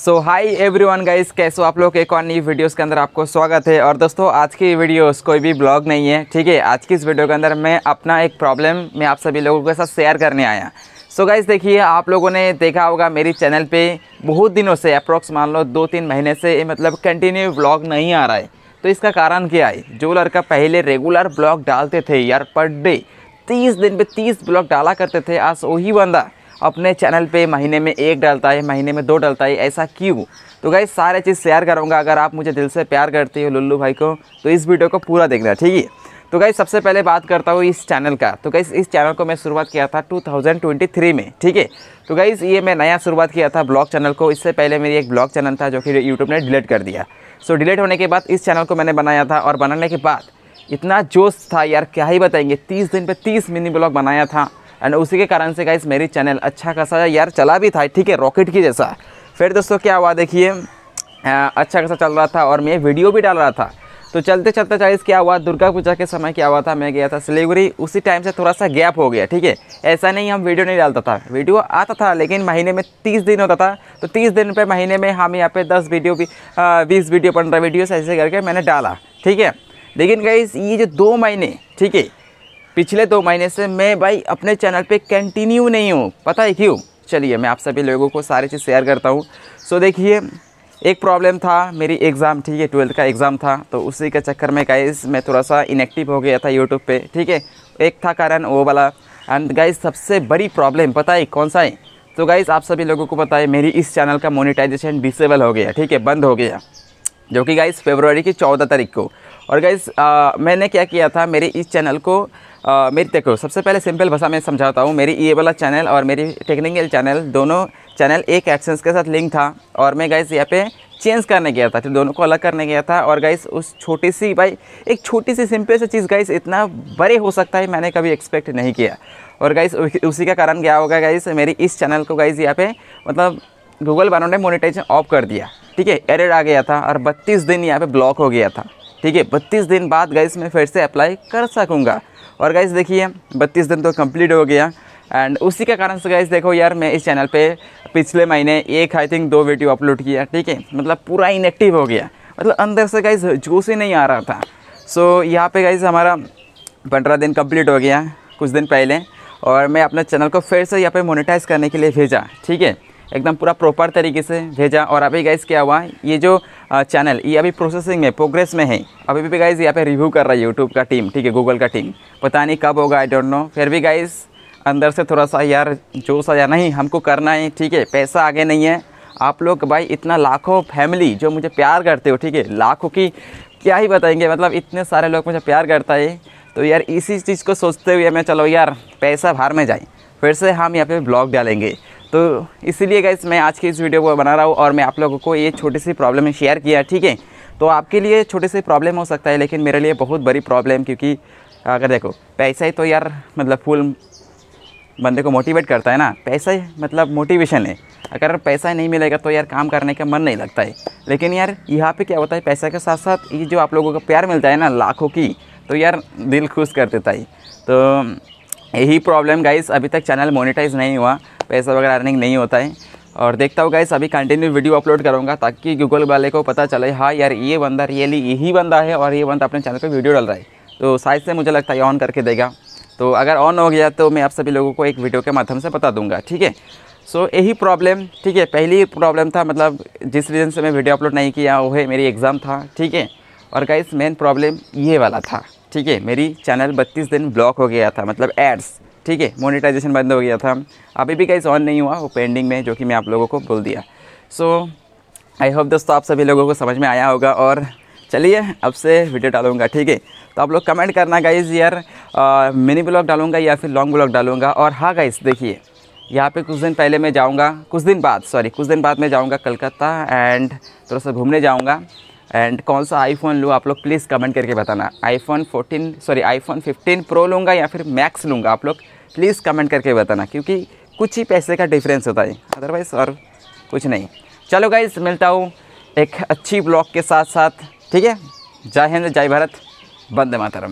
सो hi everyone guys कैसे आप लोग एक और नई वीडियोज़ के अंदर आपको स्वागत है और दोस्तों आज की वीडियोस कोई भी ब्लॉग नहीं है ठीक है आज की इस वीडियो के अंदर मैं अपना एक प्रॉब्लम मैं आप सभी लोगों के साथ शेयर करने आया सो गाइज देखिए आप लोगों ने देखा होगा मेरी चैनल पे बहुत दिनों से अप्रोक्स मान लो दो तीन महीने से मतलब कंटिन्यू ब्लॉग नहीं आ रहा है तो इसका कारण क्या है जो लड़का पहले रेगुलर ब्लॉग डालते थे यार पर डे तीस दिन पर तीस ब्लॉग डाला करते थे आज वही बंदा अपने चैनल पे महीने में एक डालता है महीने में दो डालता है ऐसा क्यों तो गाइज सारे चीज़ शेयर करूँगा अगर आप मुझे दिल से प्यार करती हो लुल्लू भाई को तो इस वीडियो को पूरा देखना ठीक है तो गाइज सबसे पहले बात करता हूँ इस चैनल का तो गई इस चैनल को मैं शुरुआत किया था 2023 में ठीक है तो गई ये मैं नया शुरुआत किया था ब्लॉग चैनल को इससे पहले मेरी एक ब्लॉग चैनल था जो कि यूट्यूब ने डिलीट कर दिया सो so, डिलीट होने के बाद इस चैनल को मैंने बनाया था और बनाने के बाद इतना जोश था यार क्या ही बताएंगे तीस दिन पर तीस मिनी ब्लॉग बनाया था एंड उसी के कारण से गाइस मेरी चैनल अच्छा खासा यार चला भी था ठीक है रॉकेट की जैसा फिर दोस्तों क्या हुआ देखिए अच्छा खासा चल रहा था और मैं वीडियो भी डाल रहा था तो चलते चलते चालीस क्या हुआ दुर्गा पूजा के समय क्या हुआ था मैं गया था सिलीगुड़ी उसी टाइम से थोड़ा सा गैप हो गया ठीक है ऐसा नहीं हम वीडियो नहीं डालता था वीडियो आता था लेकिन महीने में तीस दिन होता था तो तीस दिन पे महीने में हम यहाँ पे दस वीडियो भी बीस वीडियो पंद्रह वीडियो ऐसे करके मैंने डाला ठीक है लेकिन गई ये जो दो महीने ठीक है पिछले दो महीने से मैं भाई अपने चैनल पे कंटिन्यू नहीं हूँ पता है क्यों चलिए मैं आप सभी लोगों को सारी चीज़ शेयर करता हूँ सो देखिए एक प्रॉब्लम था मेरी एग्ज़ाम ठीक है ट्वेल्थ का एग्ज़ाम था तो उसी के चक्कर में गाइस मैं थोड़ा सा इनएक्टिव हो गया था यूट्यूब पे ठीक है एक था कारण वो वाला एंड गाइस सबसे बड़ी प्रॉब्लम पता है कौन सा है तो गाइस आप सभी लोगों को पता है मेरी इस चैनल का मोनिटाइजेशन डिसेबल हो गया ठीक है बंद हो गया जो कि गाइस फेबरवरी की चौदह तारीख को और गाइज मैंने क्या किया था मेरे इस चैनल को आ, मेरी देखो सबसे पहले सिंपल भाषा में समझाता हूँ मेरी ये वाला चैनल और मेरी टेक्निकल चैनल दोनों चैनल एक एक्सेंस के साथ लिंक था और मैं गाइज यहाँ पे चेंज करने गया था तो दोनों को अलग करने गया था और गाइस उस छोटी सी भाई एक छोटी सी सिंपल सी चीज़ गाइस इतना बड़े हो सकता है मैंने कभी एक्सपेक्ट नहीं किया और गाइस उसी का कारण क्या होगा गाइस मेरी इस चैनल को गाइस यहाँ पे मतलब गूगल वालों ने मोनिटाइजेशन ऑफ कर दिया ठीक है एडिड आ गया था और बत्तीस दिन यहाँ पर ब्लॉक हो गया था ठीक है बत्तीस दिन बाद गाइस मैं फिर से अप्लाई कर सकूँगा और गाइस देखिए बत्तीस दिन तो कम्प्लीट हो गया एंड उसी के कारण से गाइस देखो यार मैं इस चैनल पर पिछले महीने एक आई थिंक दो वीडियो अपलोड किया ठीक है मतलब पूरा इनएक्टिव हो गया मतलब अंदर से गाइस जोश ही नहीं आ रहा था सो so, यहाँ पे गाइस हमारा पंद्रह दिन कंप्लीट हो गया कुछ दिन पहले और मैं अपने चैनल को फिर से यहाँ पे मोनेटाइज करने के लिए भेजा ठीक है एकदम पूरा प्रॉपर तरीके से भेजा और अभी गाइस क्या हुआ ये जो चैनल ये अभी प्रोसेसिंग में प्रोग्रेस में है अभी भी गाइज यहाँ पे रिव्यू कर रहा है यूट्यूब का टीम ठीक है गूगल का टीम पता नहीं कब होगा आई डोंट नो फिर भी गाइज अंदर से थोड़ा सा यार जो सा नहीं हमको करना है ठीक है पैसा आगे नहीं है आप लोग भाई इतना लाखों फैमिली जो मुझे प्यार करते हो ठीक है लाखों की क्या ही बताएंगे मतलब इतने सारे लोग मुझे प्यार करता है तो यार इसी चीज़ को सोचते हुए मैं चलो यार पैसा बाहर में जाए फिर से हम यहाँ पे ब्लॉग डालेंगे तो इसीलिए गाइस मैं आज के इस वीडियो को बना रहा हूँ और मैं आप लोगों को ये छोटी सी प्रॉब्लम शेयर किया ठीक है तो आपके लिए छोटी सी प्रॉब्लम हो सकता है लेकिन मेरे लिए बहुत बड़ी प्रॉब्लम क्योंकि अगर देखो पैसा ही तो यार मतलब फुल बंदे को मोटिवेट करता है ना पैसा ही मतलब मोटिवेशन है अगर पैसा नहीं मिलेगा तो यार काम करने का मन नहीं लगता है लेकिन यार यहाँ पे क्या होता है पैसा के साथ साथ ये जो आप लोगों का प्यार मिलता है ना लाखों की तो यार दिल खुश कर देता है तो यही प्रॉब्लम गाइस अभी तक चैनल मोनेटाइज नहीं हुआ पैसा वगैरह अर्निंग नहीं होता है और देखता होगा इस अभी कंटिन्यू वीडियो अपलोड करूँगा ताकि गूगल वाले को पता चले हाँ यार ये बंदा रियली यही बंदा है और ये बंदा अपने चैनल पर वीडियो डाल रहा है तो शायद से मुझे लगता है ऑन करके देगा तो अगर ऑन हो गया तो मैं आप सभी लोगों को एक वीडियो के माध्यम से बता दूंगा ठीक है सो so, यही प्रॉब्लम ठीक है पहली प्रॉब्लम था मतलब जिस रीज़न से मैं वीडियो अपलोड नहीं किया वो है मेरी एग्ज़ाम था ठीक है और गाइस मेन प्रॉब्लम ये वाला था ठीक है मेरी चैनल बत्तीस दिन ब्लॉक हो गया था मतलब एड्स ठीक है मोनिटाइजेशन बंद हो गया था अभी भी गाइज ऑन नहीं हुआ वो पेंडिंग में जो कि मैं आप लोगों को बोल दिया सो आई होप दोस्तों आप सभी लोगों को समझ में आया होगा और चलिए अब से वीडियो डालूंगा ठीक है तो आप लोग कमेंट करना गाइज यार मिनी ब्लॉग डालूंगा या फिर लॉन्ग ब्लॉग डालूंगा और हाँ गाइज देखिए यहाँ पे कुछ दिन पहले मैं जाऊँगा कुछ दिन बाद सॉरी कुछ दिन बाद मैं जाऊँगा कलकत्ता एंड थोड़ा सा घूमने जाऊँगा एंड कौन सा आईफोन लूँ आप लोग प्लीज़ कमेंट करके बताना आईफोन 14 सॉरी आईफोन 15 प्रो लूँगा या फिर मैक्स लूँगा आप लोग प्लीज़ कमेंट करके बताना क्योंकि कुछ ही पैसे का डिफरेंस होता है अदरवाइज़ और कुछ नहीं चलो गाइज मिलता हूँ एक अच्छी ब्लॉग के साथ साथ ठीक है जय हिंद जय भारत बंदे मातरम